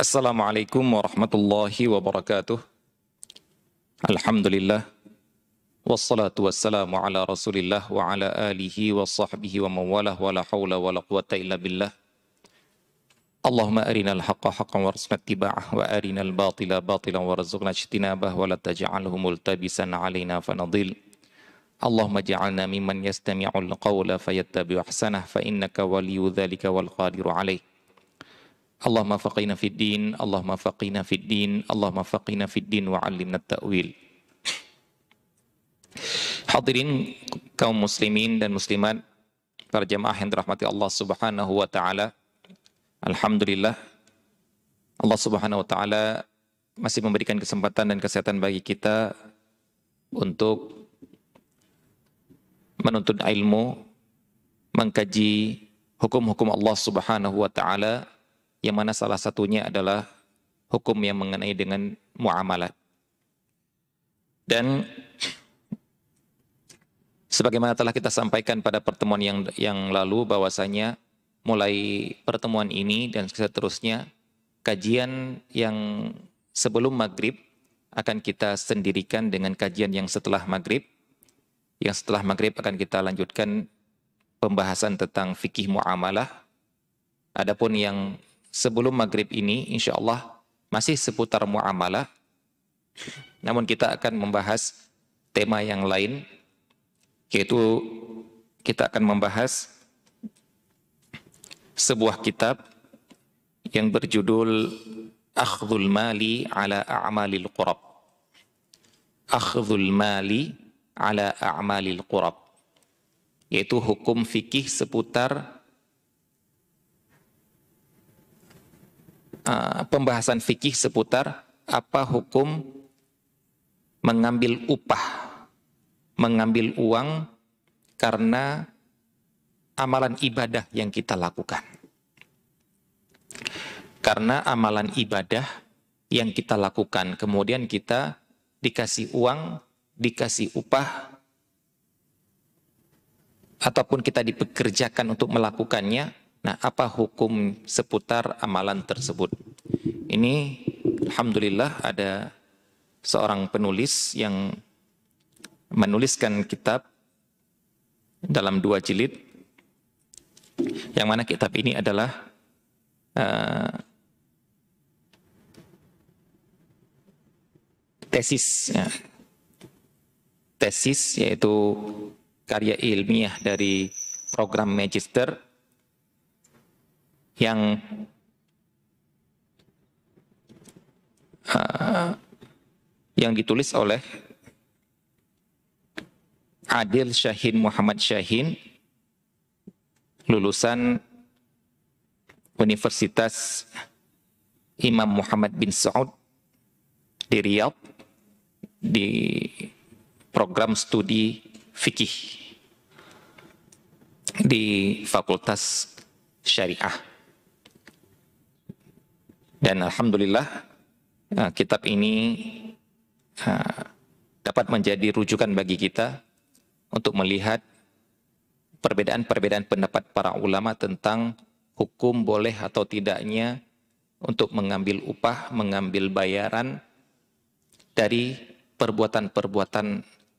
السلام عليكم ورحمة الله وبركاته الحمد لله والصلاة والسلام على رسول الله وعلى آله وصحبه ومن والاه ولا حول ولا قوة إلا بالله اللهم أرنا الحق حقا وارزقنا اتباعه وأرنا الباطل باطلا وارزقنا اجتنابه ولا تجعله ملتبسا علينا فنضل اللهم اجعلنا ممن يستمع القول فيتبع أحسنه فإنك ولي ذلك والقادر عليه Allahumma faqina fid din, Allahumma faqina fid din, Allahumma faqina fid din wa 'allimna ta'wil. Hadirin kaum muslimin dan muslimat, para jemaah yang dirahmati Allah Subhanahu wa taala. Alhamdulillah Allah Subhanahu wa taala masih memberikan kesempatan dan kesehatan bagi kita untuk menuntut ilmu, mengkaji hukum-hukum Allah Subhanahu wa taala yang mana salah satunya adalah hukum yang mengenai dengan muamalat. Dan sebagaimana telah kita sampaikan pada pertemuan yang yang lalu bahwasanya mulai pertemuan ini dan seterusnya kajian yang sebelum maghrib akan kita sendirikan dengan kajian yang setelah maghrib. Yang setelah maghrib akan kita lanjutkan pembahasan tentang fikih muamalah. Adapun yang sebelum maghrib ini insya Allah masih seputar muamalah. Namun kita akan membahas tema yang lain yaitu kita akan membahas sebuah kitab yang berjudul Akhdhul Mali ala A'malil Qurab. Akhdhul Mali ala A'malil Qurab yaitu hukum fikih seputar Eh, pembahasan fikih seputar apa hukum mengambil upah, mengambil uang karena amalan ibadah yang kita lakukan. Karena amalan ibadah yang kita lakukan, kemudian kita dikasih uang, dikasih upah, ataupun kita dipekerjakan untuk melakukannya, Nah, apa hukum seputar amalan tersebut? Ini alhamdulillah ada seorang penulis yang menuliskan kitab dalam dua jilid. Yang mana kitab ini adalah uh, tesis ya. tesis yaitu karya ilmiah dari program magister yang uh, yang ditulis oleh Adil Syahin Muhammad Syahin lulusan Universitas Imam Muhammad bin Saud di Riyadh di program studi fikih di Fakultas Syariah. Dan alhamdulillah ya, kitab ini ya, dapat menjadi rujukan bagi kita untuk melihat perbedaan-perbedaan pendapat para ulama tentang hukum boleh atau tidaknya untuk mengambil upah, mengambil bayaran dari perbuatan-perbuatan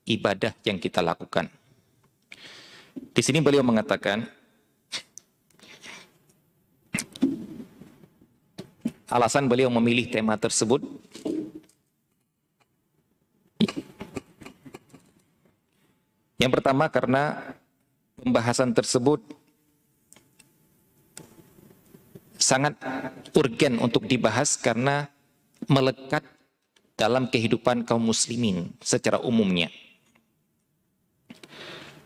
ibadah yang kita lakukan. Di sini beliau mengatakan alasan beliau memilih tema tersebut. Yang pertama karena pembahasan tersebut sangat urgen untuk dibahas karena melekat dalam kehidupan kaum muslimin secara umumnya.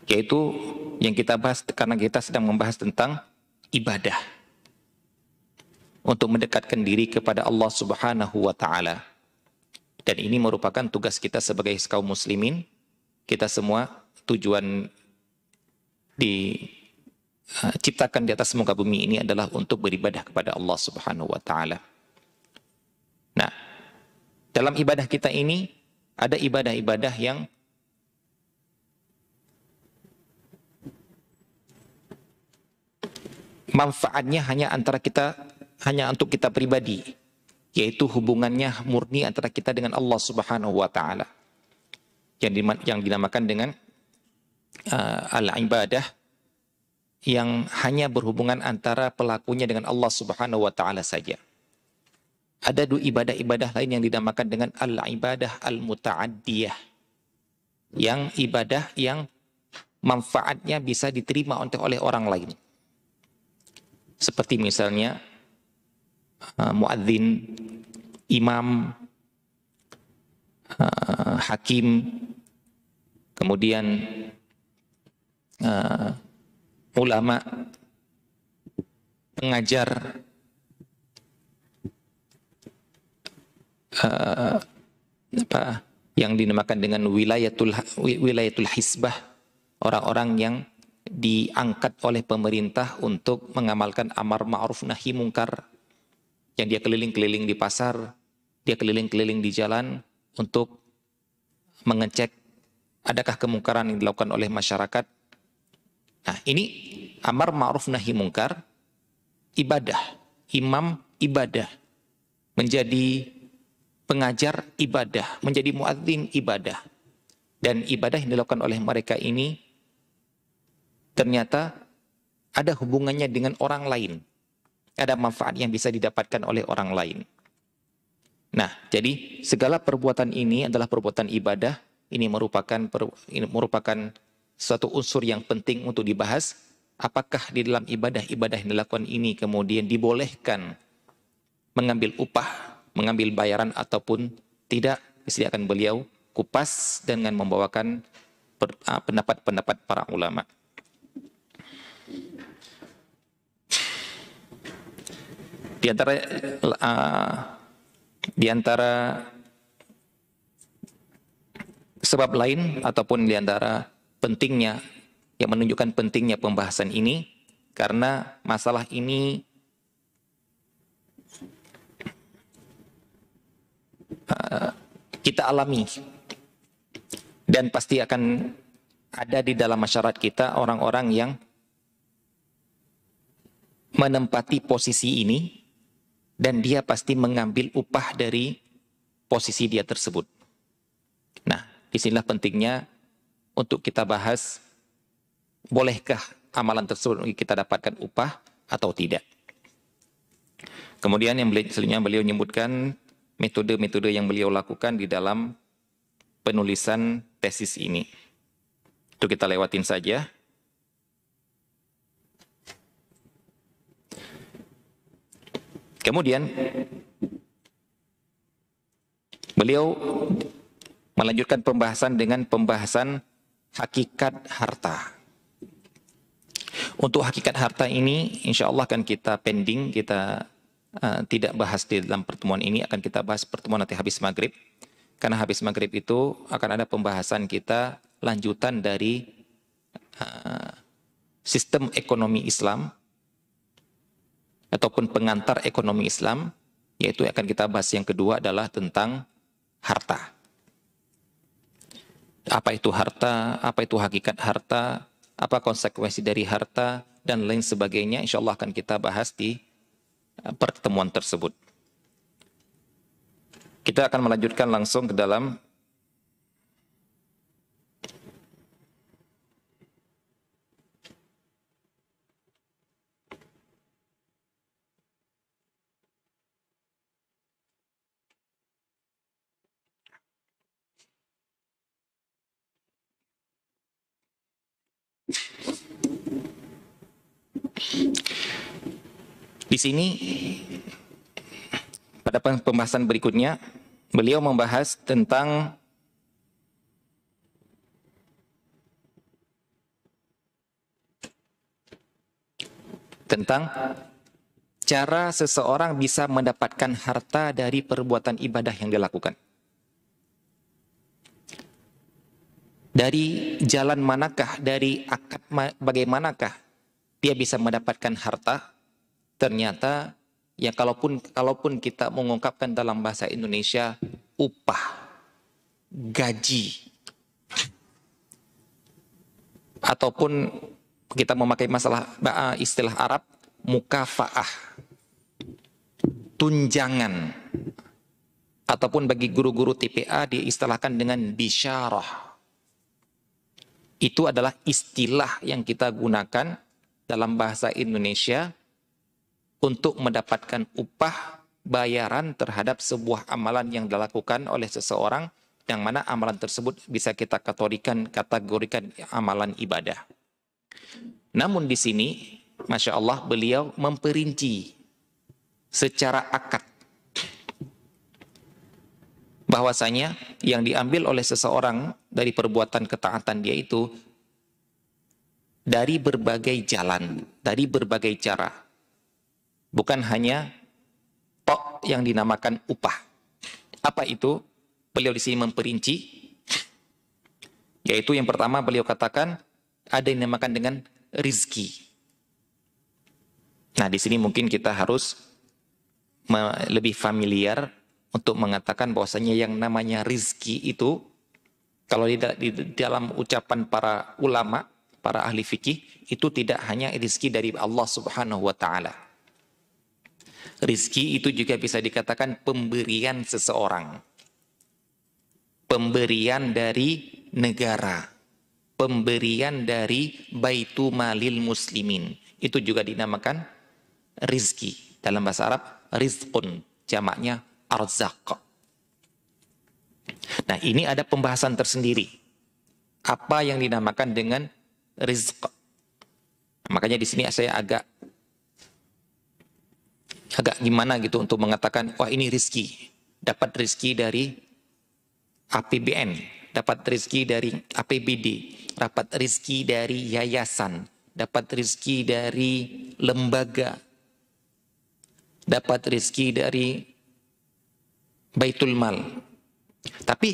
Yaitu yang kita bahas karena kita sedang membahas tentang ibadah untuk mendekatkan diri kepada Allah Subhanahu wa taala. Dan ini merupakan tugas kita sebagai kaum muslimin. Kita semua tujuan diciptakan di atas muka bumi ini adalah untuk beribadah kepada Allah Subhanahu wa taala. Nah, dalam ibadah kita ini ada ibadah-ibadah yang manfaatnya hanya antara kita hanya untuk kita pribadi, yaitu hubungannya murni antara kita dengan Allah Subhanahu wa taala. Yang, yang dinamakan dengan uh, al-ibadah yang hanya berhubungan antara pelakunya dengan Allah Subhanahu wa taala saja. Ada dua ibadah-ibadah lain yang dinamakan dengan al-ibadah al-muta'addiyah. Yang ibadah yang manfaatnya bisa diterima oleh orang lain. Seperti misalnya Ah, muadzin, imam, ah, hakim, kemudian ah, ulama, pengajar, apa yang dinamakan dengan wilayatul wilayatul hisbah orang-orang yang diangkat oleh pemerintah untuk mengamalkan amar ma'ruf nahi mungkar yang dia keliling-keliling di pasar, dia keliling-keliling di jalan untuk mengecek adakah kemungkaran yang dilakukan oleh masyarakat. Nah, ini amar ma'ruf nahi mungkar ibadah, imam ibadah, menjadi pengajar ibadah, menjadi muadzin ibadah. Dan ibadah yang dilakukan oleh mereka ini ternyata ada hubungannya dengan orang lain ada manfaat yang bisa didapatkan oleh orang lain. Nah, jadi segala perbuatan ini adalah perbuatan ibadah. Ini merupakan ini merupakan suatu unsur yang penting untuk dibahas. Apakah di dalam ibadah-ibadah yang dilakukan ini kemudian dibolehkan mengambil upah, mengambil bayaran ataupun tidak? Mesti akan beliau kupas dengan membawakan ah, pendapat-pendapat para ulama. Di antara uh, di antara sebab lain ataupun di antara pentingnya yang menunjukkan pentingnya pembahasan ini karena masalah ini uh, kita alami dan pasti akan ada di dalam masyarakat kita orang-orang yang menempati posisi ini dan dia pasti mengambil upah dari posisi dia tersebut. Nah, disinilah pentingnya untuk kita bahas bolehkah amalan tersebut kita dapatkan upah atau tidak. Kemudian yang selanjutnya beliau menyebutkan metode-metode yang beliau lakukan di dalam penulisan tesis ini. Itu kita lewatin saja. Kemudian beliau melanjutkan pembahasan dengan pembahasan hakikat harta. Untuk hakikat harta ini, insya Allah akan kita pending, kita uh, tidak bahas di dalam pertemuan ini, akan kita bahas pertemuan nanti habis maghrib. Karena habis maghrib itu akan ada pembahasan kita lanjutan dari uh, sistem ekonomi Islam ataupun pengantar ekonomi Islam, yaitu akan kita bahas yang kedua adalah tentang harta. Apa itu harta, apa itu hakikat harta, apa konsekuensi dari harta, dan lain sebagainya insya Allah akan kita bahas di eh, pertemuan tersebut. Kita akan melanjutkan langsung ke dalam Di sini pada pembahasan berikutnya beliau membahas tentang tentang cara seseorang bisa mendapatkan harta dari perbuatan ibadah yang dilakukan. Dari jalan manakah, dari akad bagaimanakah dia bisa mendapatkan harta, ternyata ya kalaupun kalaupun kita mengungkapkan dalam bahasa Indonesia upah, gaji, ataupun kita memakai masalah istilah Arab mukafaah, tunjangan, ataupun bagi guru-guru TPA diistilahkan dengan bisyarah. Itu adalah istilah yang kita gunakan dalam bahasa Indonesia untuk mendapatkan upah bayaran terhadap sebuah amalan yang dilakukan oleh seseorang yang mana amalan tersebut bisa kita kategorikan kategorikan amalan ibadah. Namun di sini, masya Allah beliau memperinci secara akad bahwasanya yang diambil oleh seseorang dari perbuatan ketaatan dia itu dari berbagai jalan, dari berbagai cara. Bukan hanya tok yang dinamakan upah. Apa itu? Beliau di sini memperinci yaitu yang pertama beliau katakan ada yang dinamakan dengan rizki. Nah, di sini mungkin kita harus lebih familiar untuk mengatakan bahwasanya yang namanya rizki itu kalau di, di dalam ucapan para ulama para ahli fikih itu tidak hanya rizki dari Allah Subhanahu wa taala. Rizki itu juga bisa dikatakan pemberian seseorang. Pemberian dari negara. Pemberian dari baitu malil muslimin. Itu juga dinamakan rizki. Dalam bahasa Arab, rizqun. Jamaknya arzak. Nah ini ada pembahasan tersendiri. Apa yang dinamakan dengan rizq. Makanya di sini saya agak agak gimana gitu untuk mengatakan wah ini rizki dapat rizki dari APBN dapat rizki dari APBD dapat rizki dari yayasan dapat rizki dari lembaga dapat rizki dari baitul mal tapi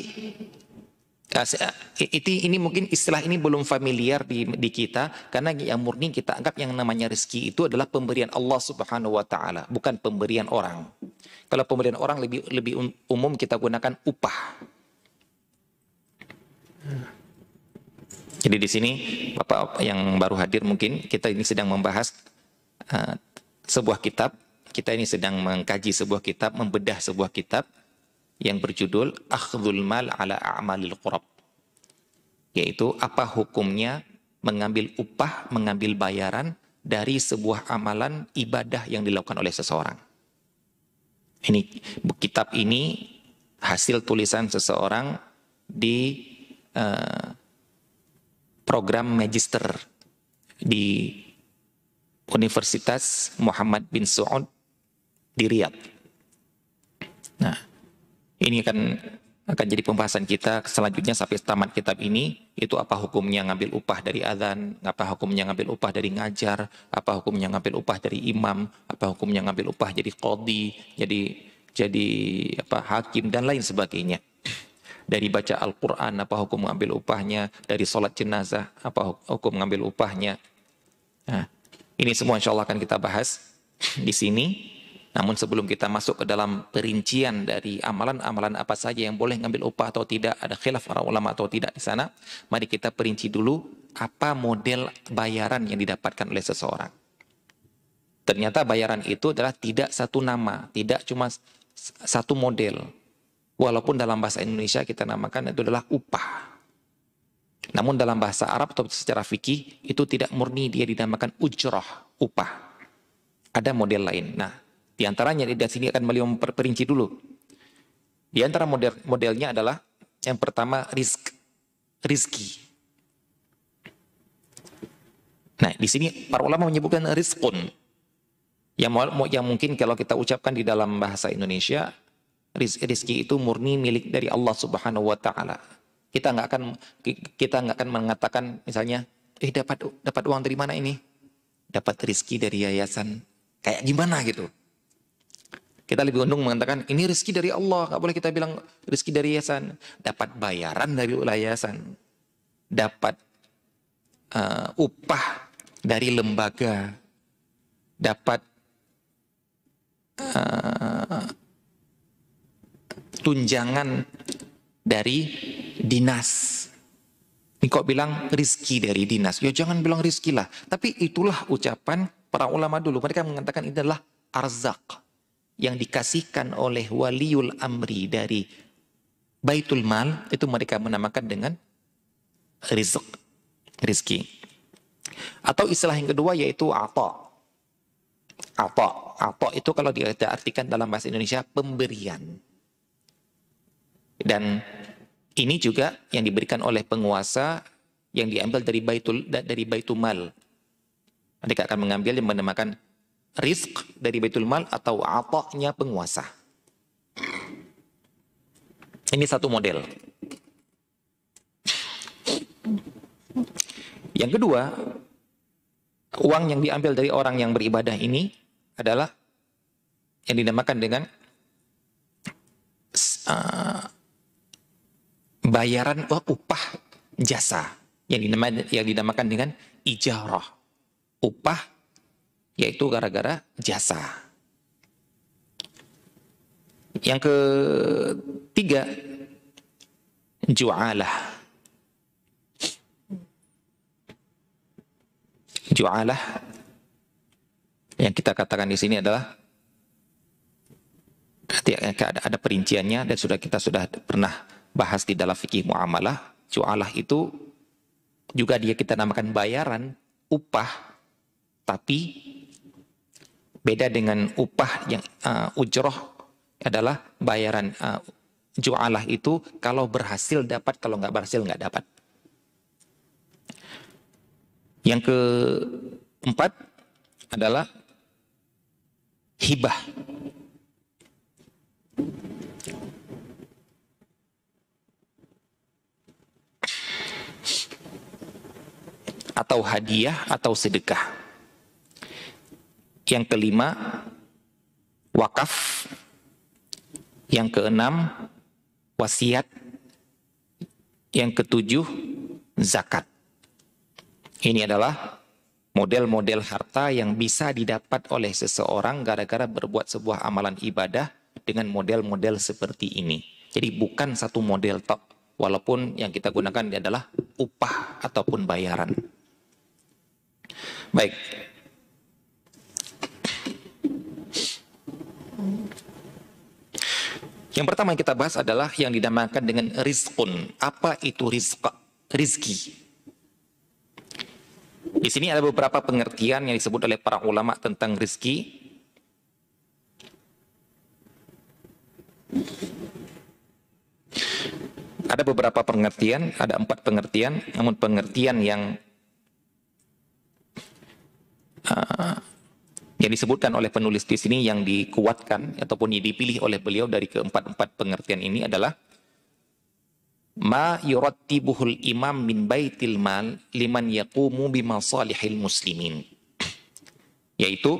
Eh, ini mungkin istilah ini belum familiar di, di kita karena yang murni kita anggap yang namanya rezeki itu adalah pemberian Allah Subhanahu wa taala, bukan pemberian orang. Kalau pemberian orang lebih lebih um-, umum kita gunakan upah. Jadi di sini Bapak yang baru hadir mungkin kita ini sedang membahas uh, sebuah kitab, kita ini sedang mengkaji sebuah kitab, membedah sebuah kitab yang berjudul Akhdul Mal ala A'malil Qurab. Yaitu apa hukumnya mengambil upah, mengambil bayaran dari sebuah amalan ibadah yang dilakukan oleh seseorang. Ini kitab ini hasil tulisan seseorang di uh, program magister di Universitas Muhammad bin Saud di Riyadh. Nah, ini akan akan jadi pembahasan kita selanjutnya sampai tamat kitab ini itu apa hukumnya ngambil upah dari adzan apa hukumnya ngambil upah dari ngajar apa hukumnya ngambil upah dari imam apa hukumnya ngambil upah jadi kodi jadi jadi apa hakim dan lain sebagainya dari baca Al-Quran apa hukum ngambil upahnya dari sholat jenazah apa hukum ngambil upahnya nah ini semua insya Allah akan kita bahas di sini namun sebelum kita masuk ke dalam perincian dari amalan-amalan apa saja yang boleh ngambil upah atau tidak, ada khilaf para ulama atau tidak di sana, mari kita perinci dulu apa model bayaran yang didapatkan oleh seseorang. Ternyata bayaran itu adalah tidak satu nama, tidak cuma satu model. Walaupun dalam bahasa Indonesia kita namakan itu adalah upah. Namun dalam bahasa Arab atau secara fikih itu tidak murni dia dinamakan ujroh, upah. Ada model lain. Nah, di antaranya di sini akan beliau memperinci dulu. Di antara model modelnya adalah yang pertama risk, rizki. Nah, di sini para ulama menyebutkan rizkun. Yang, yang mungkin kalau kita ucapkan di dalam bahasa Indonesia, riz, rizki itu murni milik dari Allah Subhanahu Wa Taala. Kita nggak akan kita nggak akan mengatakan misalnya, eh dapat dapat uang dari mana ini? Dapat rizki dari yayasan. Kayak gimana gitu? Kita lebih untung mengatakan ini rezeki dari Allah, nggak boleh kita bilang rezeki dari yayasan. Dapat bayaran dari yayasan, dapat uh, upah dari lembaga, dapat uh, tunjangan dari dinas. Ini kok bilang rizki dari dinas. Ya jangan bilang rizki lah. Tapi itulah ucapan para ulama dulu. Mereka mengatakan ini adalah arzak yang dikasihkan oleh waliul amri dari baitul mal itu mereka menamakan dengan rizq, rizki. Atau istilah yang kedua yaitu ato. Ato, ato itu kalau diartikan dalam bahasa Indonesia pemberian. Dan ini juga yang diberikan oleh penguasa yang diambil dari baitul dari baitul mal. Mereka akan mengambil yang menamakan rizq dari betul Mal atau atoknya penguasa. Ini satu model. Yang kedua, uang yang diambil dari orang yang beribadah ini adalah yang dinamakan dengan uh, bayaran uh, upah jasa yang dinamakan, yang dinamakan dengan ijarah upah yaitu gara-gara jasa. Yang ketiga, ju'alah. Ju'alah yang kita katakan di sini adalah ada perinciannya dan sudah kita sudah pernah bahas di dalam fikih muamalah. Ju'alah itu juga dia kita namakan bayaran, upah, tapi Beda dengan upah yang uh, ujroh adalah bayaran uh, jualah itu kalau berhasil dapat, kalau nggak berhasil nggak dapat. Yang keempat adalah hibah. Atau hadiah atau sedekah. Yang kelima, wakaf. Yang keenam, wasiat. Yang ketujuh, zakat. Ini adalah model-model harta yang bisa didapat oleh seseorang gara-gara berbuat sebuah amalan ibadah dengan model-model seperti ini. Jadi bukan satu model top, walaupun yang kita gunakan adalah upah ataupun bayaran. Baik, Yang pertama yang kita bahas adalah yang dinamakan dengan rizkun. Apa itu rizqa? Rizki. Di sini ada beberapa pengertian yang disebut oleh para ulama tentang rizki. Ada beberapa pengertian, ada empat pengertian, namun pengertian yang uh, yang disebutkan oleh penulis di sini yang dikuatkan ataupun yang dipilih oleh beliau dari keempat-empat pengertian ini adalah ma yurattibuhul imam min baitil mal liman yaqumu bima muslimin yaitu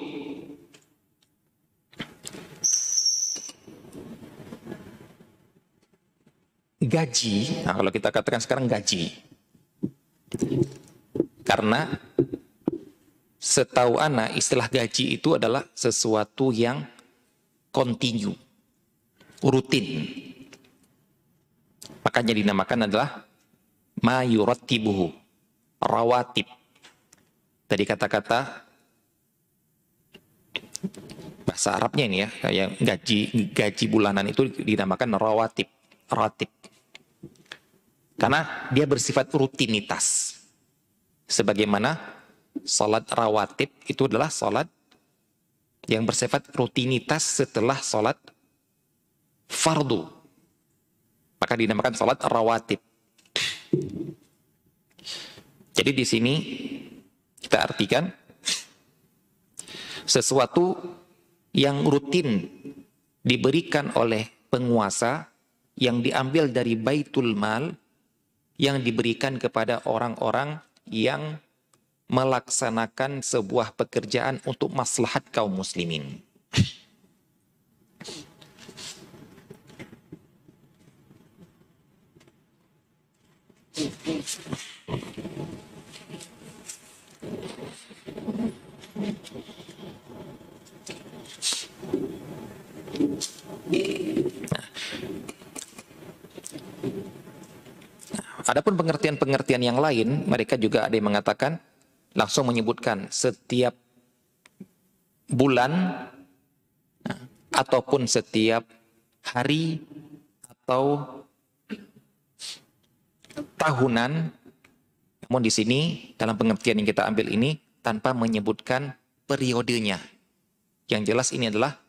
gaji nah kalau kita katakan sekarang gaji karena setahu Ana istilah gaji itu adalah sesuatu yang kontinu, rutin. Makanya dinamakan adalah mayuratibuhu, rawatib. Tadi kata-kata bahasa Arabnya ini ya, kayak gaji gaji bulanan itu dinamakan rawatib, ratib. Karena dia bersifat rutinitas. Sebagaimana Salat rawatib itu adalah salat yang bersifat rutinitas setelah salat fardu. Maka dinamakan salat rawatib. Jadi di sini kita artikan sesuatu yang rutin diberikan oleh penguasa yang diambil dari baitul mal yang diberikan kepada orang-orang yang melaksanakan sebuah pekerjaan untuk maslahat kaum muslimin. Nah, adapun pengertian-pengertian yang lain, mereka juga ada yang mengatakan langsung menyebutkan setiap bulan nah, ataupun setiap hari atau tahunan. Namun di sini dalam pengertian yang kita ambil ini tanpa menyebutkan periodenya. Yang jelas ini adalah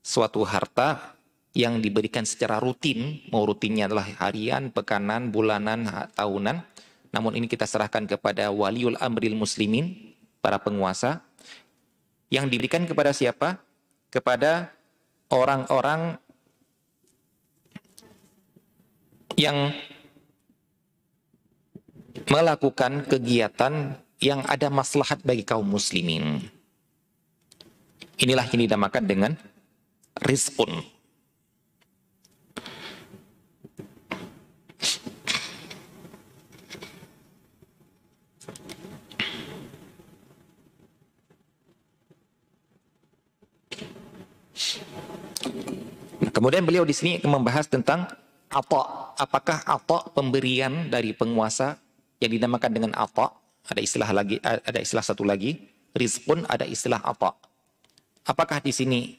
suatu harta yang diberikan secara rutin, mau rutinnya adalah harian, pekanan, bulanan, tahunan, namun ini kita serahkan kepada waliul amril muslimin, para penguasa, yang diberikan kepada siapa? Kepada orang-orang yang melakukan kegiatan yang ada maslahat bagi kaum muslimin. Inilah yang dinamakan dengan respon Kemudian beliau di sini membahas tentang atok. Apakah atok pemberian dari penguasa yang dinamakan dengan atok? Ada istilah lagi, ada istilah satu lagi. Rizpun ada istilah atok. Apakah di sini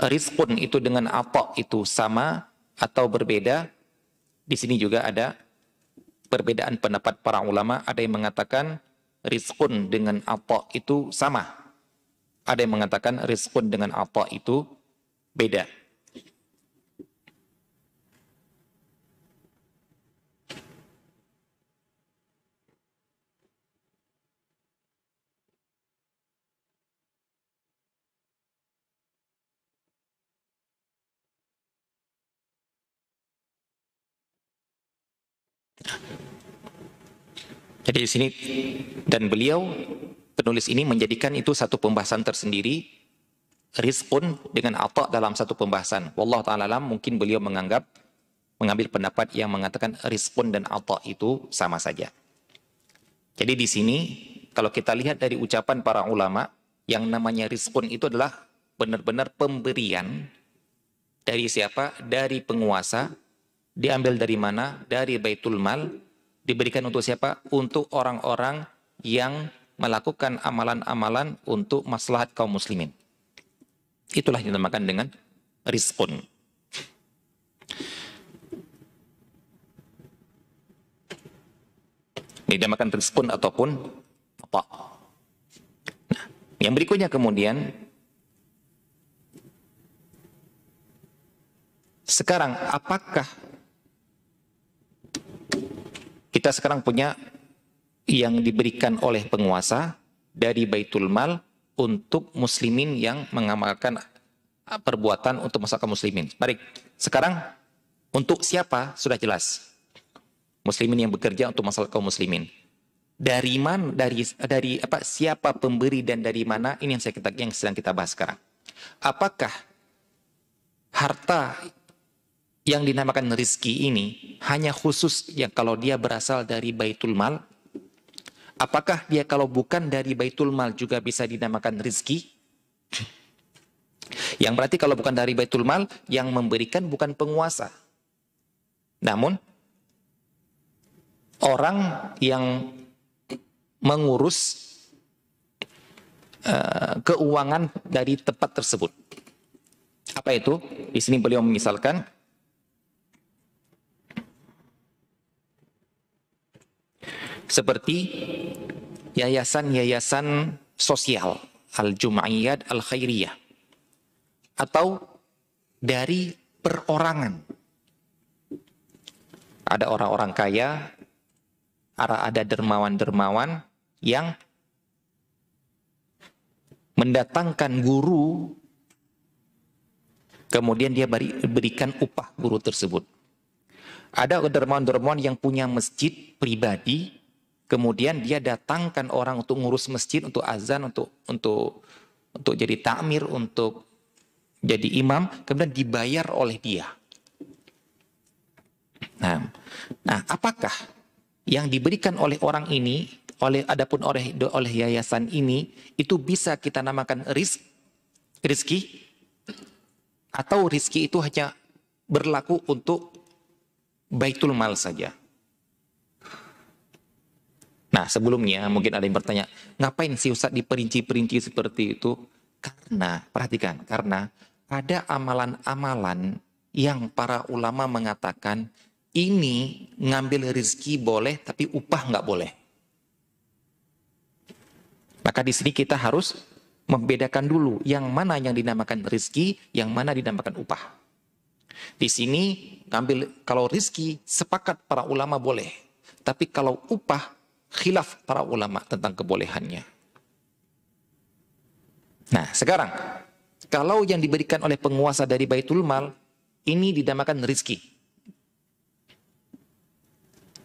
rizpun itu dengan atok itu sama atau berbeda? Di sini juga ada perbedaan pendapat para ulama. Ada yang mengatakan rizpun dengan atok itu sama. Ada yang mengatakan rizpun dengan atok itu beda. Jadi di sini dan beliau penulis ini menjadikan itu satu pembahasan tersendiri rizqun dengan atak dalam satu pembahasan. Wallah ta'ala alam mungkin beliau menganggap mengambil pendapat yang mengatakan rizqun dan atak itu sama saja. Jadi di sini kalau kita lihat dari ucapan para ulama yang namanya rizqun itu adalah benar-benar pemberian dari siapa? Dari penguasa. Diambil dari mana? Dari Baitul Mal. Diberikan untuk siapa? Untuk orang-orang yang melakukan amalan-amalan untuk maslahat kaum muslimin. Itulah yang dinamakan dengan rizqun. Ini dinamakan rizqun ataupun apa. Nah, yang berikutnya kemudian sekarang apakah kita sekarang punya yang diberikan oleh penguasa dari Baitul Mal untuk muslimin yang mengamalkan perbuatan untuk masyarakat muslimin. Baik, sekarang untuk siapa sudah jelas. Muslimin yang bekerja untuk masalah kaum muslimin. Dari mana dari dari apa siapa pemberi dan dari mana ini yang saya kita yang sedang kita bahas sekarang. Apakah harta yang dinamakan rizki ini hanya khusus yang kalau dia berasal dari baitul mal Apakah dia kalau bukan dari Baitul Mal juga bisa dinamakan rizki? Yang berarti kalau bukan dari Baitul Mal, yang memberikan bukan penguasa. Namun, orang yang mengurus uh, keuangan dari tempat tersebut. Apa itu? Di sini beliau misalkan, seperti yayasan-yayasan sosial al-jum'iyat al-khairiyah atau dari perorangan. Ada orang-orang kaya, ada dermawan-dermawan yang mendatangkan guru, kemudian dia berikan upah guru tersebut. Ada dermawan-dermawan yang punya masjid pribadi, Kemudian dia datangkan orang untuk ngurus masjid, untuk azan, untuk untuk untuk jadi takmir, untuk jadi imam, kemudian dibayar oleh dia. Nah, nah apakah yang diberikan oleh orang ini, oleh adapun oleh oleh yayasan ini itu bisa kita namakan risk, rizki atau rizki itu hanya berlaku untuk baitul mal saja? Nah, sebelumnya mungkin ada yang bertanya, ngapain sih Ustaz diperinci-perinci seperti itu? Karena, perhatikan, karena ada amalan-amalan yang para ulama mengatakan ini ngambil rezeki boleh, tapi upah nggak boleh. Maka di sini kita harus membedakan dulu yang mana yang dinamakan rezeki, yang mana dinamakan upah. Di sini ngambil kalau rezeki sepakat para ulama boleh, tapi kalau upah khilaf para ulama tentang kebolehannya. Nah, sekarang kalau yang diberikan oleh penguasa dari Baitul Mal ini dinamakan rizki.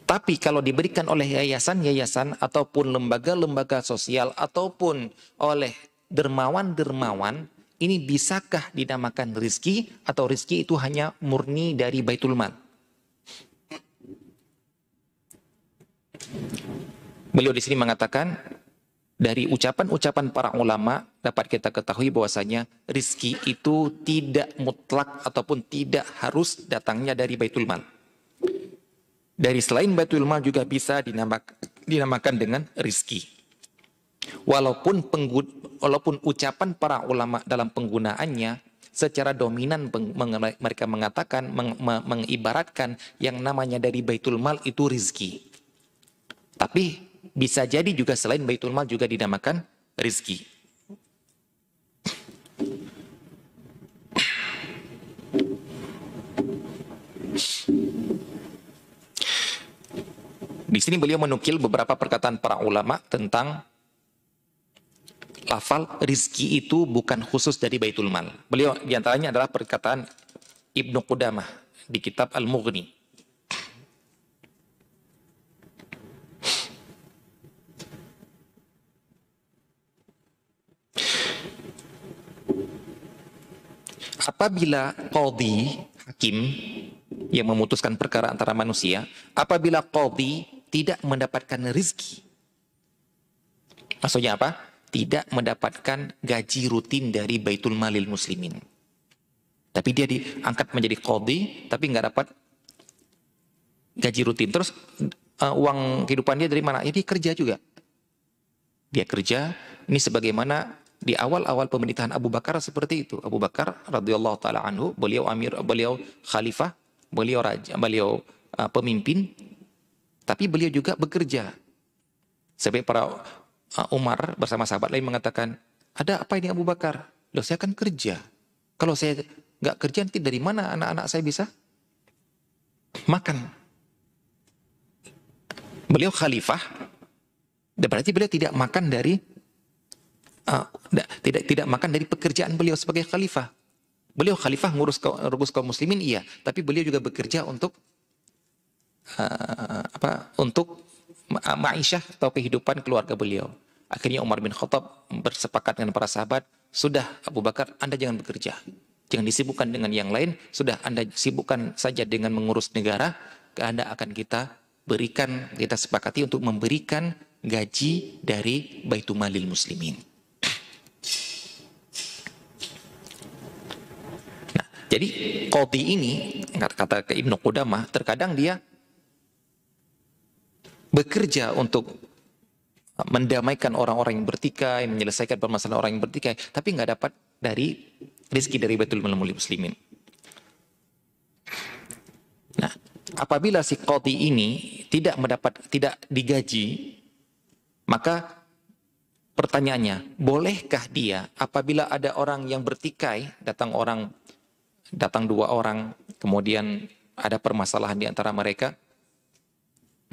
Tapi kalau diberikan oleh yayasan-yayasan ataupun lembaga-lembaga sosial ataupun oleh dermawan-dermawan, ini bisakah dinamakan rizki atau rizki itu hanya murni dari Baitul Mal? Beliau di sini mengatakan dari ucapan-ucapan para ulama dapat kita ketahui bahwasanya rizki itu tidak mutlak ataupun tidak harus datangnya dari baitul mal. Dari selain baitul mal juga bisa dinamak, dinamakan dengan rizki. Walaupun penggu, walaupun ucapan para ulama dalam penggunaannya secara dominan peng, mereka mengatakan meng, me, mengibaratkan yang namanya dari baitul mal itu rizki. Tapi bisa jadi juga selain Baitul Mal juga dinamakan rizki. Di sini beliau menukil beberapa perkataan para ulama tentang lafal rizki itu bukan khusus dari Baitul Mal. Beliau diantaranya adalah perkataan Ibnu Qudamah di kitab Al-Mughni. apabila qadhi hakim yang memutuskan perkara antara manusia, apabila qadhi tidak mendapatkan rizki. Maksudnya apa? Tidak mendapatkan gaji rutin dari Baitul Malil Muslimin. Tapi dia diangkat menjadi qadhi, tapi nggak dapat gaji rutin. Terus uh, uang kehidupannya dari mana? Ya, kerja juga. Dia kerja, ini sebagaimana di awal-awal pemerintahan Abu Bakar seperti itu. Abu Bakar radhiyallahu taala anhu, beliau amir, beliau khalifah, beliau raja, beliau uh, pemimpin, tapi beliau juga bekerja. Sampai para uh, Umar bersama sahabat lain mengatakan, ada apa ini Abu Bakar? Loh saya kan kerja. Kalau saya nggak kerja nanti dari mana anak-anak saya bisa makan? Beliau khalifah, berarti beliau tidak makan dari uh, tidak tidak makan dari pekerjaan beliau sebagai khalifah. Beliau khalifah ngurus ngurus kaum muslimin iya, tapi beliau juga bekerja untuk uh, apa? Untuk ah, ma'isyah atau kehidupan keluarga beliau. Akhirnya Umar bin Khattab bersepakat dengan para sahabat, sudah Abu Bakar, Anda jangan bekerja. Jangan disibukkan dengan yang lain, sudah Anda sibukkan saja dengan mengurus negara, Anda akan kita berikan, kita sepakati untuk memberikan gaji dari Baitul Malil Muslimin. Jadi kodi ini, kata ke Ibnu Qudamah, terkadang dia bekerja untuk mendamaikan orang-orang yang bertikai, menyelesaikan permasalahan orang yang bertikai, tapi nggak dapat dari rezeki dari betul Malamul Muslimin. Nah, apabila si kodi ini tidak mendapat, tidak digaji, maka pertanyaannya, bolehkah dia apabila ada orang yang bertikai, datang orang datang dua orang, kemudian ada permasalahan di antara mereka,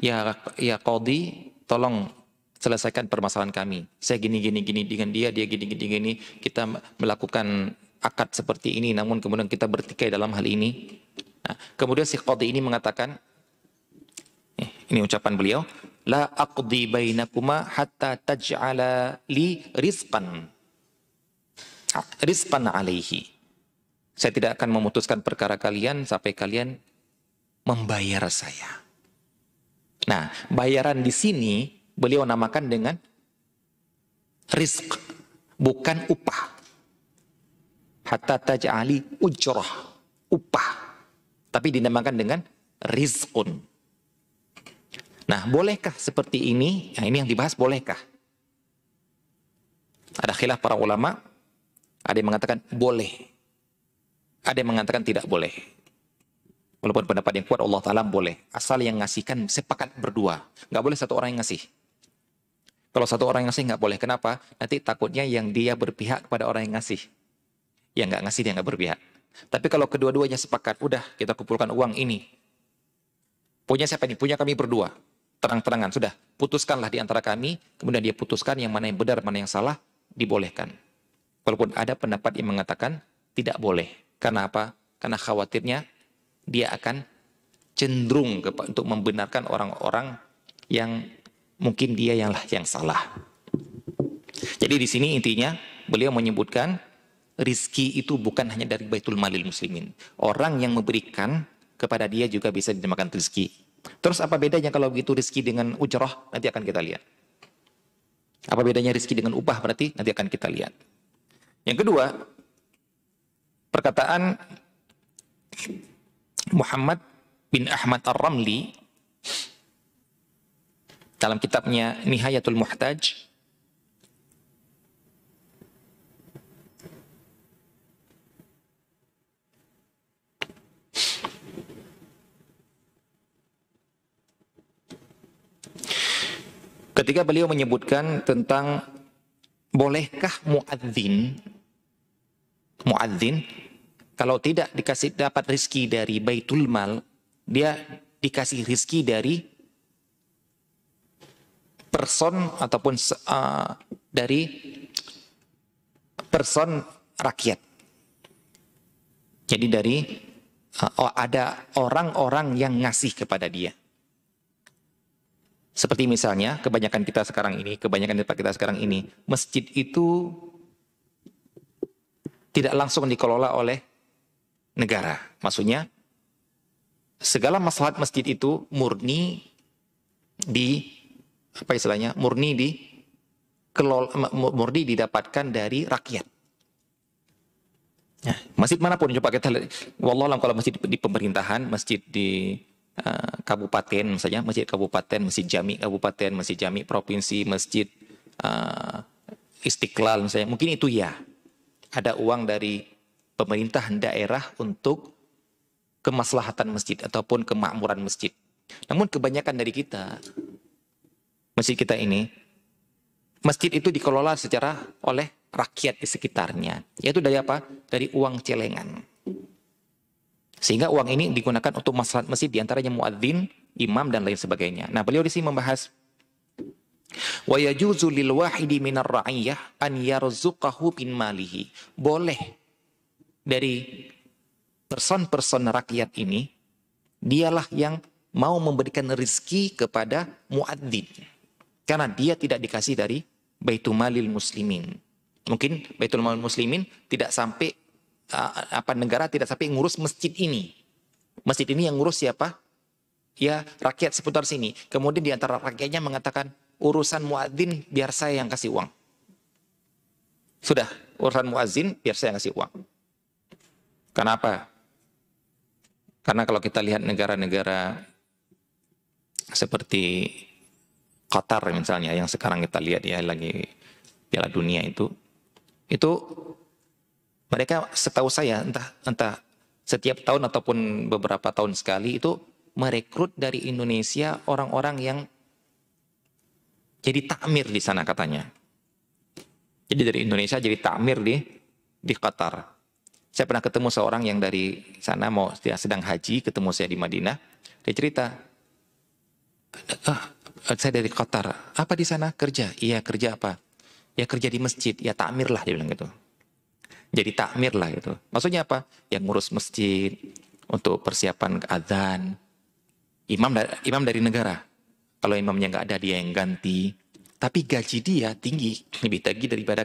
ya ya kodi, tolong selesaikan permasalahan kami. Saya gini gini gini dengan dia, dia gini gini gini. Kita melakukan akad seperti ini, namun kemudian kita bertikai dalam hal ini. Nah, kemudian si kodi ini mengatakan, eh, ini ucapan beliau, la aqdi bainakuma hatta taj'ala li rizqan ah, rizqan alaihi saya tidak akan memutuskan perkara kalian sampai kalian membayar saya. Nah, bayaran di sini beliau namakan dengan risk, bukan upah. Hatta taj'ali ujrah, upah. Tapi dinamakan dengan rizqun. Nah, bolehkah seperti ini? Nah, ini yang dibahas bolehkah? Ada khilaf para ulama, ada yang mengatakan boleh. Ada yang mengatakan tidak boleh. Walaupun pendapat yang kuat Allah Ta'ala boleh. Asal yang ngasihkan sepakat berdua. Nggak boleh satu orang yang ngasih. Kalau satu orang yang ngasih nggak boleh. Kenapa? Nanti takutnya yang dia berpihak kepada orang yang ngasih. Yang nggak ngasih dia nggak berpihak. Tapi kalau kedua-duanya sepakat, udah kita kumpulkan uang ini. Punya siapa ini? Punya kami berdua. Terang-terangan, sudah. Putuskanlah di antara kami. Kemudian dia putuskan yang mana yang benar, mana yang salah. Dibolehkan. Walaupun ada pendapat yang mengatakan tidak boleh. Karena apa? Karena khawatirnya dia akan cenderung untuk membenarkan orang-orang yang mungkin dia yang yang salah. Jadi di sini intinya beliau menyebutkan rizki itu bukan hanya dari baitul malil muslimin. Orang yang memberikan kepada dia juga bisa dinamakan rizki. Terus apa bedanya kalau begitu rizki dengan ujroh? Nanti akan kita lihat. Apa bedanya rizki dengan upah berarti nanti akan kita lihat. Yang kedua, perkataan Muhammad bin Ahmad Ar-Ramli dalam kitabnya Nihayatul Muhtaj ketika beliau menyebutkan tentang bolehkah muadzin muadzin kalau tidak dikasih dapat rizki dari baitul mal, dia dikasih rizki dari person ataupun uh, dari person rakyat. Jadi dari uh, ada orang-orang yang ngasih kepada dia. Seperti misalnya kebanyakan kita sekarang ini, kebanyakan tempat kita sekarang ini, masjid itu tidak langsung dikelola oleh negara. Maksudnya segala masalah masjid itu murni di apa istilahnya? murni di kelol, murni didapatkan dari rakyat. Ya, masjid manapun coba kita lihat. Wallahualam kalau masjid di pemerintahan, masjid di uh, kabupaten misalnya, masjid kabupaten, masjid jami kabupaten, masjid jami provinsi, masjid uh, istiqlal misalnya, mungkin itu ya. Ada uang dari pemerintah daerah untuk kemaslahatan masjid ataupun kemakmuran masjid. Namun kebanyakan dari kita, masjid kita ini, masjid itu dikelola secara oleh rakyat di sekitarnya. Yaitu dari apa? Dari uang celengan. Sehingga uang ini digunakan untuk maslahat masjid diantaranya muadzin, imam, dan lain sebagainya. Nah beliau di sini membahas Wa wahidi minar ra'iyah an yarzuqahu bin malihi. Boleh dari person-person rakyat ini, dialah yang mau memberikan rezeki kepada muadzin. Karena dia tidak dikasih dari Baitul Malil Muslimin. Mungkin Baitul Malil Muslimin tidak sampai apa negara tidak sampai ngurus masjid ini. Masjid ini yang ngurus siapa? Ya rakyat seputar sini. Kemudian di antara rakyatnya mengatakan urusan muadzin biar saya yang kasih uang. Sudah, urusan muadzin biar saya yang kasih uang. Kenapa? Karena kalau kita lihat negara-negara seperti Qatar misalnya yang sekarang kita lihat ya lagi Piala Dunia itu itu mereka setahu saya entah entah setiap tahun ataupun beberapa tahun sekali itu merekrut dari Indonesia orang-orang yang jadi takmir di sana katanya. Jadi dari Indonesia jadi takmir di di Qatar. Saya pernah ketemu seorang yang dari sana mau dia sedang haji, ketemu saya di Madinah. Dia cerita, ah, saya dari Qatar. Apa di sana kerja? Iya kerja apa? Ya kerja di masjid. Ya takmir lah dia bilang gitu. Jadi takmir lah itu. Maksudnya apa? Yang ngurus masjid untuk persiapan adzan. Imam imam dari negara. Kalau imamnya nggak ada dia yang ganti. Tapi gaji dia tinggi, lebih tinggi daripada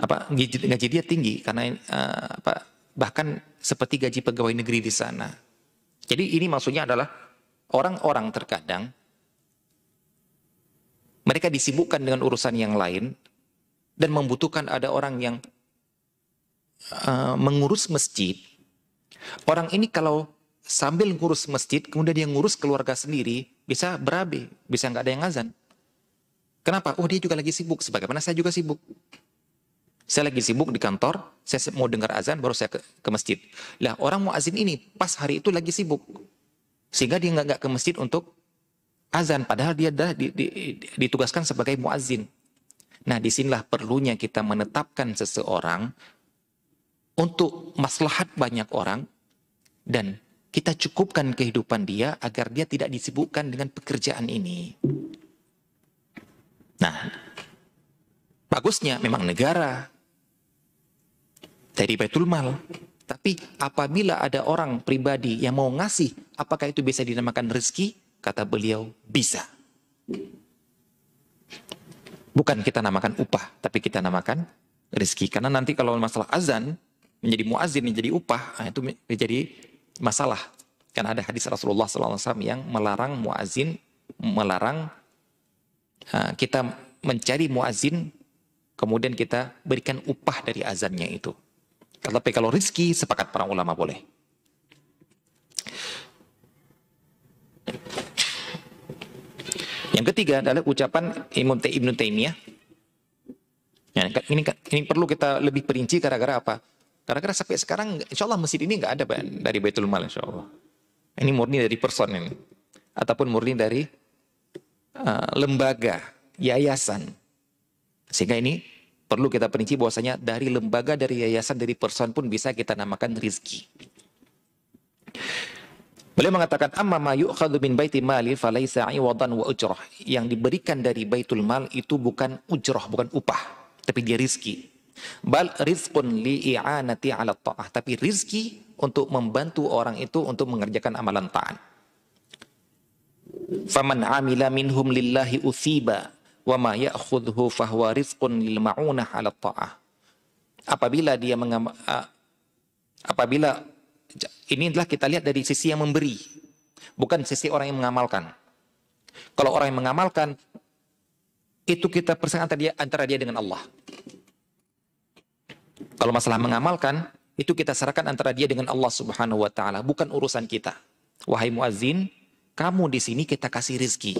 apa gaji, gaji dia tinggi karena uh, apa bahkan seperti gaji pegawai negeri di sana. Jadi ini maksudnya adalah orang-orang terkadang mereka disibukkan dengan urusan yang lain dan membutuhkan ada orang yang uh, mengurus masjid. Orang ini kalau sambil ngurus masjid, kemudian dia ngurus keluarga sendiri, bisa berabe, bisa nggak ada yang azan. Kenapa? Oh dia juga lagi sibuk, sebagaimana saya juga sibuk. Saya lagi sibuk di kantor, saya mau dengar azan baru saya ke, ke masjid. Lah orang mau azan ini pas hari itu lagi sibuk. Sehingga dia nggak ke masjid untuk azan padahal dia dah di, di, ditugaskan sebagai muazin. Nah, disinilah perlunya kita menetapkan seseorang untuk maslahat banyak orang dan kita cukupkan kehidupan dia agar dia tidak disibukkan dengan pekerjaan ini. Nah, bagusnya memang negara dari Baitul Mal. Tapi apabila ada orang pribadi yang mau ngasih, apakah itu bisa dinamakan rezeki? Kata beliau, bisa. Bukan kita namakan upah, tapi kita namakan rezeki. Karena nanti kalau masalah azan, menjadi muazin, menjadi upah, ah, itu menjadi masalah. Karena ada hadis Rasulullah SAW yang melarang muazin, melarang ah, kita mencari muazin, kemudian kita berikan upah dari azannya itu. Tetapi kalau rizki, sepakat para ulama boleh. Yang ketiga adalah ucapan Imam Ibn Taimiyah. Ya, ini, ini perlu kita lebih perinci gara-gara apa? Gara-gara sampai sekarang, insya Allah masjid ini nggak ada dari Baitul Mal, insya Allah. Ini murni dari person ini. Ataupun murni dari uh, lembaga, yayasan. Sehingga ini perlu kita perinci bahwasanya dari lembaga, dari yayasan, dari person pun bisa kita namakan rizki. Beliau mengatakan amma ma yu'khadhu min baiti mali falaisa iwadan wa ujrah. Yang diberikan dari baitul mal itu bukan ujrah, bukan upah, tapi dia rizki. Bal rizqun i'anati 'ala ta'ah, tapi rizki untuk membantu orang itu untuk mengerjakan amalan taat. Faman amila minhum lillahi usiba wa ma ya'khudhu fahuwa rizqun lil ma'unah 'ala ta'ah. Apabila dia mengam, apabila ini adalah kita lihat dari sisi yang memberi, bukan sisi orang yang mengamalkan. Kalau orang yang mengamalkan itu kita persaingan antara dia, antara dia dengan Allah. Kalau masalah mengamalkan itu kita serahkan antara dia dengan Allah Subhanahu wa taala, bukan urusan kita. Wahai muazin, kamu di sini kita kasih rizki.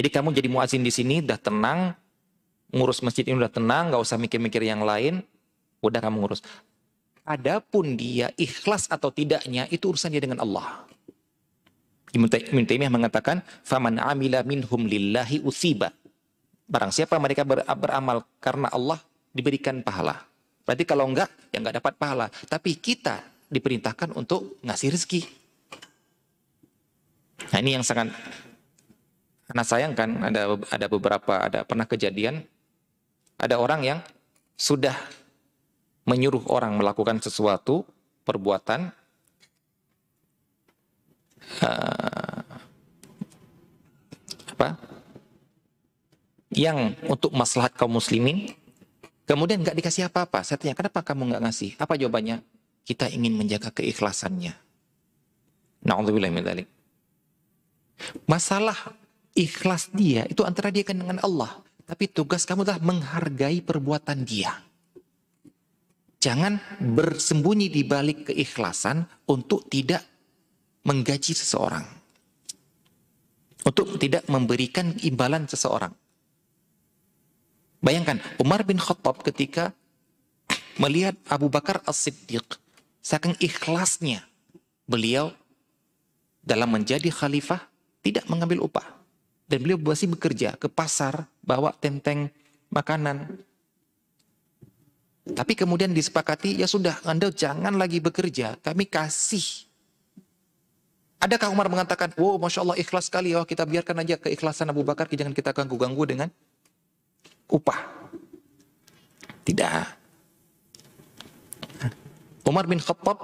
Jadi kamu jadi muazin di sini udah tenang, ngurus masjid ini udah tenang, nggak usah mikir-mikir yang lain, udah kamu ngurus. Adapun dia ikhlas atau tidaknya itu urusannya dengan Allah. Ibnu Taimiyah mengatakan, "Faman amila minhum lillahi usiba." Barang siapa mereka ber beramal karena Allah diberikan pahala. Berarti kalau enggak, ya enggak dapat pahala. Tapi kita diperintahkan untuk ngasih rezeki. Nah ini yang sangat karena sayang kan ada ada beberapa ada pernah kejadian ada orang yang sudah menyuruh orang melakukan sesuatu perbuatan uh, apa yang untuk maslahat kaum muslimin kemudian nggak dikasih apa-apa saya tanya kenapa kamu nggak ngasih apa jawabannya kita ingin menjaga keikhlasannya Nah, min Masalah ikhlas dia itu antara dia kan dengan Allah. Tapi tugas kamu adalah menghargai perbuatan dia. Jangan bersembunyi di balik keikhlasan untuk tidak menggaji seseorang. Untuk tidak memberikan imbalan seseorang. Bayangkan Umar bin Khattab ketika melihat Abu Bakar As-Siddiq saking ikhlasnya beliau dalam menjadi khalifah tidak mengambil upah. Dan beliau masih bekerja ke pasar, bawa tenteng makanan. Tapi kemudian disepakati, ya sudah, Anda jangan lagi bekerja, kami kasih. Adakah Umar mengatakan, wow, Masya Allah ikhlas sekali, oh, kita biarkan aja keikhlasan Abu Bakar, jangan kita ganggu-ganggu dengan upah. Tidak. Umar bin Khattab,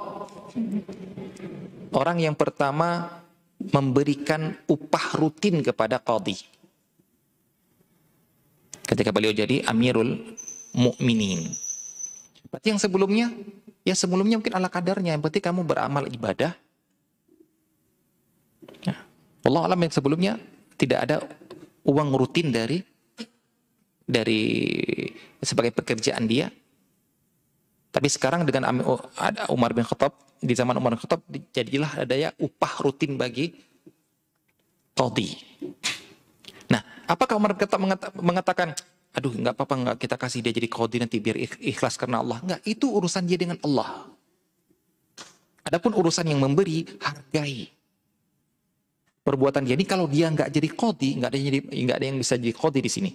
orang yang pertama memberikan upah rutin kepada qadhi. Ketika beliau jadi Amirul Mukminin. Berarti yang sebelumnya, ya sebelumnya mungkin ala kadarnya. Yang penting kamu beramal ibadah. Ya. Allah alam yang sebelumnya tidak ada uang rutin dari dari sebagai pekerjaan dia tapi sekarang dengan ada Umar bin Khattab, di zaman Umar bin Khattab jadilah adanya upah rutin bagi kodi. Nah, apakah Umar bin Khattab mengatakan, aduh nggak apa-apa nggak kita kasih dia jadi kodi nanti biar ikhlas karena Allah. Nggak, itu urusan dia dengan Allah. Adapun urusan yang memberi, hargai perbuatan dia ini kalau dia nggak jadi kodi, nggak ada yang jadi, nggak ada yang bisa jadi kodi di sini.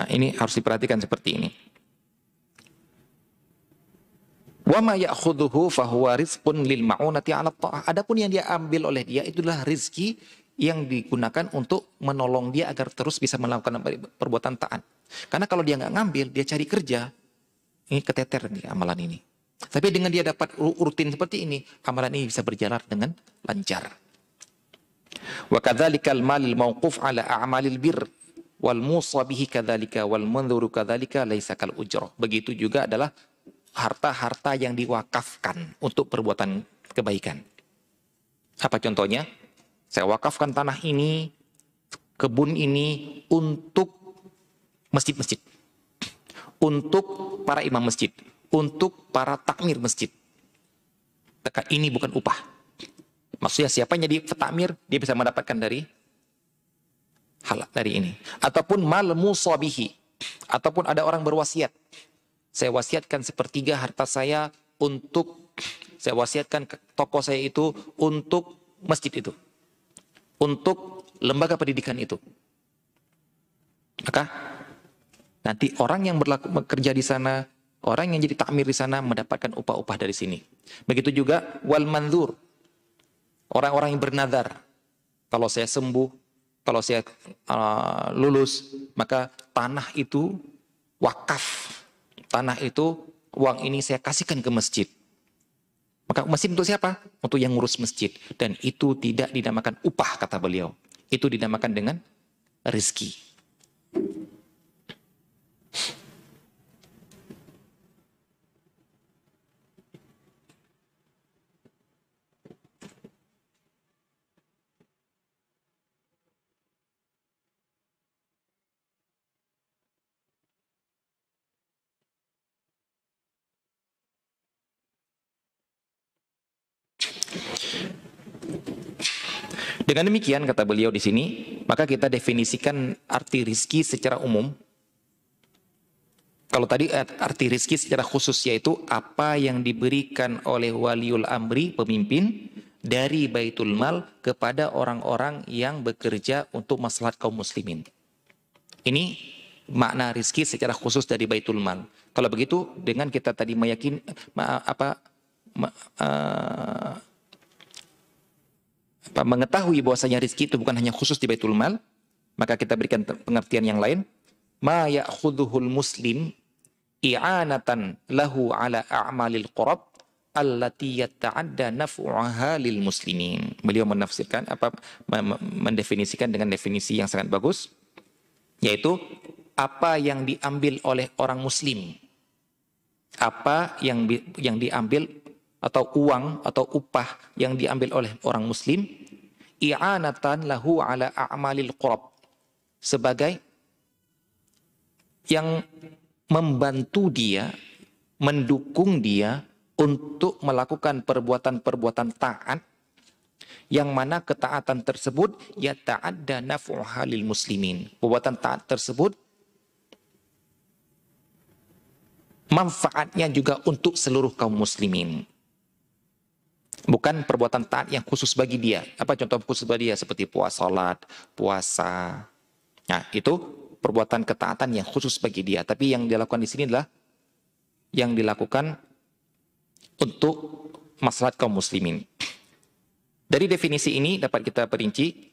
Nah, ini harus diperhatikan seperti ini. Wa ma ya'khudhuhu fahuwa rizqun lil ma'unati 'ala ta'ah. Adapun yang dia ambil oleh dia itulah rizki yang digunakan untuk menolong dia agar terus bisa melakukan perbuatan taat. Karena kalau dia nggak ngambil, dia cari kerja, ini keteter nih amalan ini. Tapi dengan dia dapat rutin seperti ini, amalan ini bisa berjalan dengan lancar. Wa kadzalikal malil mauquf ala a'malil bir wal musabihi kadzalika wal mundhuru kadzalika laisa kal ujrah. Begitu juga adalah harta-harta yang diwakafkan untuk perbuatan kebaikan. Apa contohnya? Saya wakafkan tanah ini, kebun ini untuk masjid-masjid. Untuk para imam masjid, untuk para takmir masjid. ini bukan upah. Maksudnya siapa yang jadi takmir dia bisa mendapatkan dari hal dari ini. Ataupun mal musabihi. Ataupun ada orang berwasiat. Saya wasiatkan sepertiga harta saya untuk saya wasiatkan ke toko saya itu untuk masjid itu. Untuk lembaga pendidikan itu. Maka nanti orang yang berlaku bekerja di sana, orang yang jadi takmir di sana mendapatkan upah-upah dari sini. Begitu juga wal manzur. Orang-orang yang bernadar. Kalau saya sembuh, kalau saya uh, lulus, maka tanah itu wakaf tanah itu, uang ini saya kasihkan ke masjid. Maka masjid untuk siapa? Untuk yang ngurus masjid. Dan itu tidak dinamakan upah, kata beliau. Itu dinamakan dengan rezeki. Dengan demikian kata beliau di sini, maka kita definisikan arti rizki secara umum. Kalau tadi eh, arti rizki secara khusus yaitu apa yang diberikan oleh waliul amri pemimpin dari baitul mal kepada orang-orang yang bekerja untuk maslahat kaum muslimin. Ini makna rizki secara khusus dari baitul mal. Kalau begitu dengan kita tadi meyakin apa eh, mengetahui bahwasanya rizki itu bukan hanya khusus di Baitul Mal, maka kita berikan pengertian yang lain. Ma ya'khudhuhul muslim i'anatan lahu ala a'malil qurab allati yata'adda naf'uha lil muslimin. Beliau menafsirkan apa mendefinisikan dengan definisi yang sangat bagus yaitu apa yang diambil oleh orang muslim. Apa yang yang diambil atau uang atau upah yang diambil oleh orang muslim i'anatan lahu ala a'malil qurab sebagai yang membantu dia, mendukung dia untuk melakukan perbuatan-perbuatan taat yang mana ketaatan tersebut ya taat dan naf'uha lil muslimin. Perbuatan taat tersebut manfaatnya juga untuk seluruh kaum muslimin bukan perbuatan taat yang khusus bagi dia. Apa contoh khusus bagi dia seperti puasa, salat, puasa. Nah, itu perbuatan ketaatan yang khusus bagi dia. Tapi yang dilakukan di sini adalah yang dilakukan untuk maslahat kaum muslimin. Dari definisi ini dapat kita perinci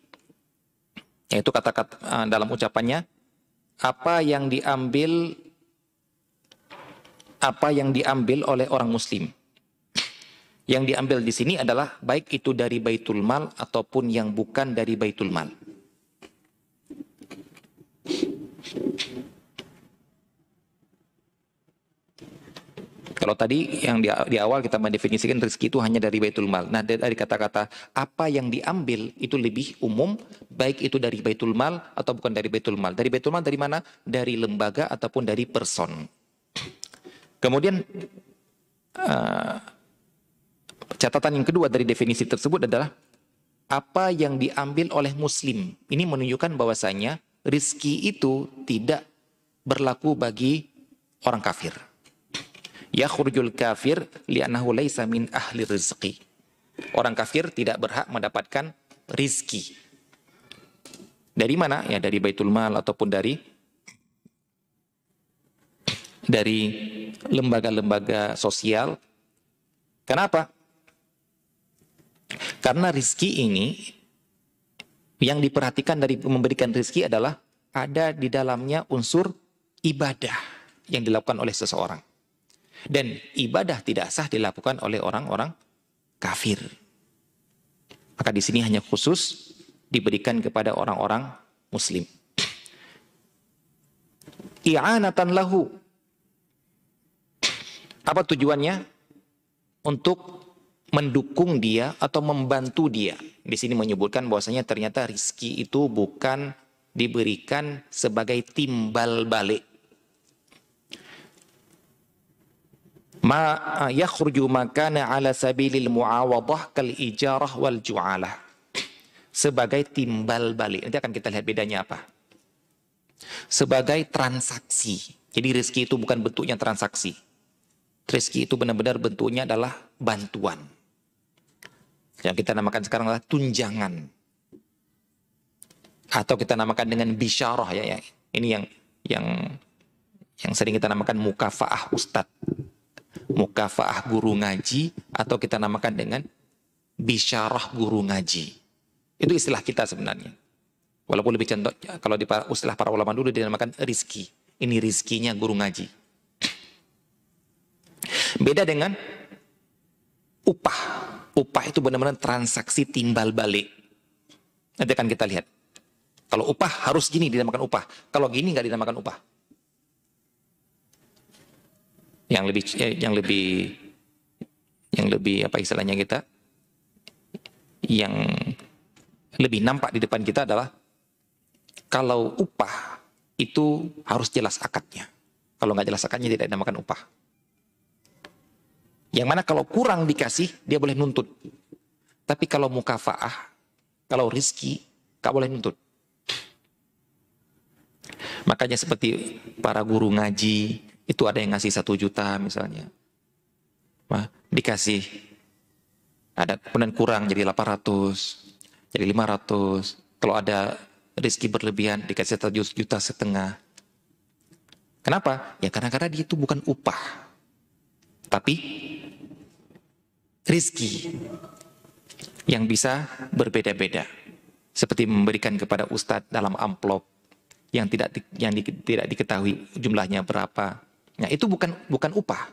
yaitu kata-kata eh, dalam ucapannya apa yang diambil apa yang diambil oleh orang muslim yang diambil di sini adalah baik itu dari Baitul Mal ataupun yang bukan dari Baitul Mal. Kalau tadi yang di, awal kita mendefinisikan rezeki itu hanya dari Baitul Mal. Nah, dari kata-kata apa yang diambil itu lebih umum, baik itu dari Baitul Mal atau bukan dari Baitul Mal. Dari Baitul Mal dari mana? Dari lembaga ataupun dari person. Kemudian eh, catatan yang kedua dari definisi tersebut adalah apa yang diambil oleh muslim. Ini menunjukkan bahwasanya rizki itu tidak berlaku bagi orang kafir. Ya Yakhrujul kafir li'annahu laisa min ahli rizki. Orang kafir tidak berhak mendapatkan rizki. Dari mana? Ya dari Baitul Mal ataupun dari dari lembaga-lembaga sosial. Kenapa? Karena rizki ini yang diperhatikan dari memberikan rizki adalah ada di dalamnya unsur ibadah yang dilakukan oleh seseorang. Dan ibadah tidak sah dilakukan oleh orang-orang kafir. Maka di sini hanya khusus diberikan kepada orang-orang muslim. I'anatan lahu. Apa tujuannya? Untuk mendukung dia atau membantu dia. Di sini menyebutkan bahwasanya ternyata rizki itu bukan diberikan sebagai timbal balik. Ma yakhruju makana ala sabilil muawadah kal ijarah wal ju'alah. Sebagai timbal balik. Nanti akan kita lihat bedanya apa. Sebagai transaksi. Jadi rizki itu bukan bentuknya transaksi. Rizki itu benar-benar bentuknya adalah bantuan yang kita namakan sekarang adalah tunjangan atau kita namakan dengan bisyarah ya, ya. ini yang yang yang sering kita namakan mukafaah ustad mukafaah guru ngaji atau kita namakan dengan bisyarah guru ngaji itu istilah kita sebenarnya walaupun lebih contoh kalau di istilah para ulama dulu dinamakan rizki ini rizkinya guru ngaji beda dengan upah upah itu benar-benar transaksi timbal balik. Nanti akan kita lihat. Kalau upah harus gini dinamakan upah. Kalau gini nggak dinamakan upah. Yang lebih ya, yang lebih yang lebih apa istilahnya kita yang lebih nampak di depan kita adalah kalau upah itu harus jelas akadnya. Kalau nggak jelas akadnya tidak dinamakan upah. Yang mana kalau kurang dikasih, dia boleh nuntut. Tapi kalau mukafaah, kalau rizki, gak boleh nuntut. Makanya seperti para guru ngaji, itu ada yang ngasih satu juta misalnya. Nah, dikasih ada kemudian kurang jadi 800, jadi 500. Kalau ada rizki berlebihan dikasih satu juta setengah. Kenapa? Ya karena karena dia itu bukan upah, tapi rizki yang bisa berbeda-beda. Seperti memberikan kepada ustadz dalam amplop yang tidak yang di, tidak diketahui jumlahnya berapa. Nah, itu bukan bukan upah.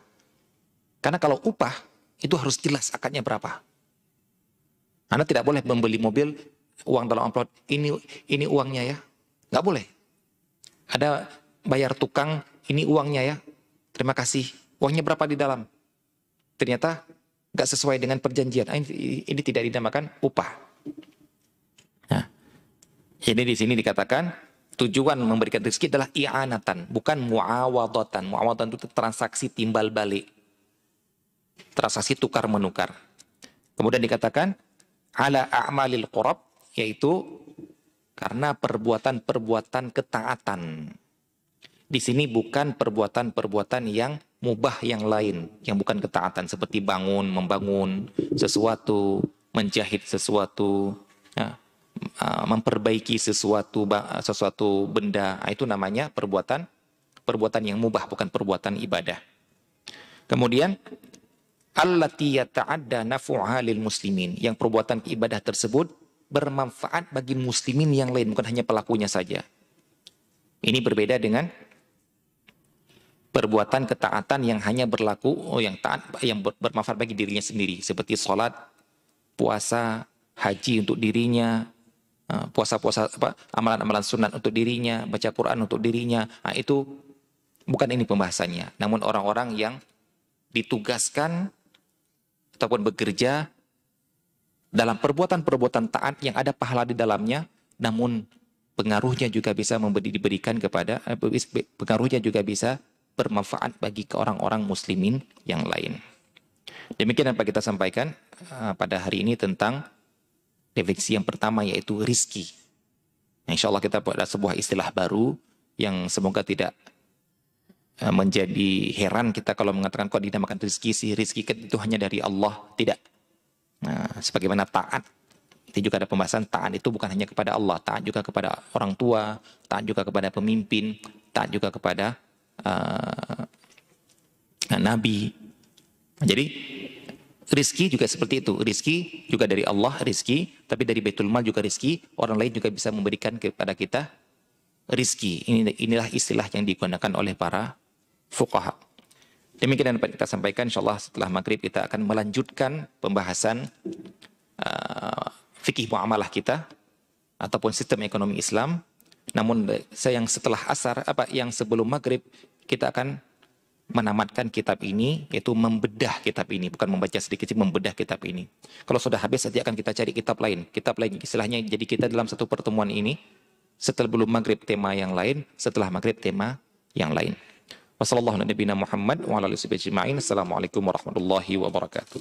Karena kalau upah itu harus jelas akadnya berapa. Anda tidak boleh membeli mobil uang dalam amplop ini ini uangnya ya. Nggak boleh. Ada bayar tukang ini uangnya ya. Terima kasih. Uangnya berapa di dalam? Ternyata nggak sesuai dengan perjanjian. Ah, ini, ini tidak dinamakan upah. Nah, ini di sini dikatakan tujuan memberikan rezeki adalah i'anatan, bukan muawadatan. Muawadatan itu transaksi timbal balik. Transaksi tukar menukar. Kemudian dikatakan ala a'malil qurab yaitu karena perbuatan-perbuatan ketaatan di sini bukan perbuatan-perbuatan yang mubah yang lain, yang bukan ketaatan seperti bangun, membangun sesuatu, menjahit sesuatu, ya, eh, memperbaiki sesuatu sesuatu benda, nah, itu namanya perbuatan perbuatan yang mubah bukan perbuatan ibadah. Kemudian allati yata'adda naf'uha lil muslimin, yang perbuatan ibadah tersebut bermanfaat bagi muslimin yang lain bukan hanya pelakunya saja. Ini berbeda dengan perbuatan ketaatan yang hanya berlaku oh yang taat yang bermanfaat bagi dirinya sendiri seperti sholat puasa haji untuk dirinya eh, puasa-puasa apa amalan-amalan sunat untuk dirinya baca Quran untuk dirinya nah, itu bukan ini pembahasannya namun orang-orang yang ditugaskan ataupun bekerja dalam perbuatan-perbuatan taat yang ada pahala di dalamnya namun pengaruhnya juga bisa diberikan kepada eh, pengaruhnya juga bisa bermanfaat bagi orang-orang muslimin yang lain. Demikian yang kita sampaikan eh, pada hari ini tentang definisi yang pertama yaitu rizki. Nah, Insya Allah kita ada sebuah istilah baru yang semoga tidak eh, menjadi heran kita kalau mengatakan kok dinamakan rizki sih rizki kan itu hanya dari Allah tidak nah, sebagaimana taat itu juga ada pembahasan taat itu bukan hanya kepada Allah taat juga kepada orang tua taat juga kepada pemimpin taat juga kepada uh, nabi. Jadi rizki juga seperti itu. Rizki juga dari Allah rizki, tapi dari Baitul Mal juga rizki. Orang lain juga bisa memberikan kepada kita rizki. inilah istilah yang digunakan oleh para fuqaha. Demikian yang dapat kita sampaikan. Insya Allah setelah maghrib kita akan melanjutkan pembahasan uh, eh, fikih muamalah kita ataupun sistem ekonomi Islam namun eh, yang setelah asar, apa yang sebelum maghrib, kita akan menamatkan kitab ini, yaitu membedah kitab ini, bukan membaca sedikit, membedah kitab ini. Kalau sudah habis, nanti akan kita cari kitab lain. Kitab lain, istilahnya, jadi kita dalam satu pertemuan ini, setelah belum maghrib tema yang lain, setelah maghrib tema yang lain. Wassalamualaikum warahmatullahi wabarakatuh.